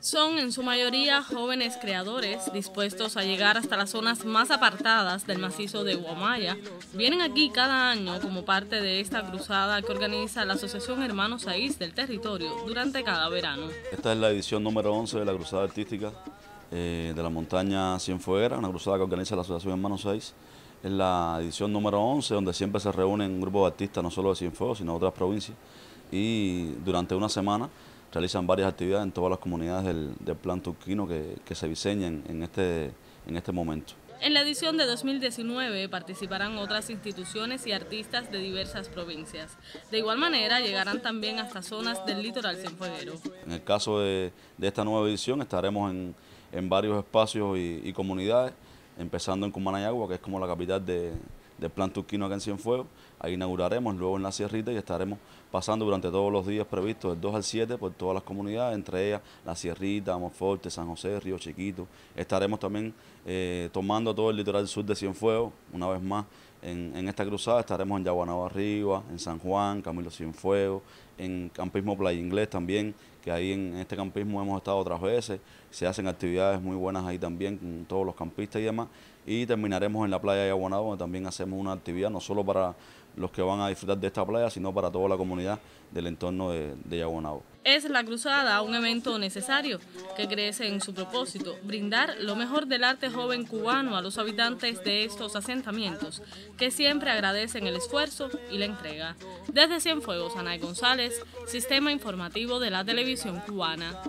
Son en su mayoría jóvenes creadores dispuestos a llegar hasta las zonas más apartadas del macizo de Guamaya. Vienen aquí cada año como parte de esta cruzada que organiza la Asociación Hermanos Saís del territorio durante cada verano. Esta es la edición número 11 de la cruzada artística eh, de la montaña Cienfuera, una cruzada que organiza la Asociación Hermanos 6. Es la edición número 11 donde siempre se reúnen grupos de artistas no solo de Cienfuegos sino de otras provincias y durante una semana realizan varias actividades en todas las comunidades del, plan turquino que, se diseñan en este, en este momento. En la edición de 2019 participarán otras instituciones y artistas de diversas provincias. De igual manera llegarán también hasta zonas del litoral cienfueguero. En el caso de, esta nueva edición estaremos en, en varios espacios y, y, comunidades, empezando en Cumanayagua, que es como la capital de, del Plan Turquino acá en Cienfuegos. Ahí inauguraremos, luego en la Sierrita y estaremos pasando durante todos los días previstos del 2 al 7 por todas las comunidades, entre ellas la Sierrita, Amoforte, San José, Río Chiquito. Estaremos también eh, tomando todo el litoral sur de Cienfuegos, una vez más en, esta cruzada estaremos en Yaguanabo Arriba, en San Juan, Camilo Cienfuegos, en Campismo Playa Inglés también, que ahí en, este campismo hemos estado otras veces, se hacen actividades muy buenas ahí también con todos los campistas y demás, y terminaremos en la playa de Yaguanabo donde también hacemos una actividad no solo para los que van a disfrutar de esta playa, sino para toda la comunidad del entorno de, de es la cruzada un evento necesario que crece en su propósito, brindar lo mejor del arte joven cubano a los habitantes de estos asentamientos, que siempre agradecen el esfuerzo y la entrega. Desde Cienfuegos, Ana González, Sistema Informativo de la Televisión Cubana.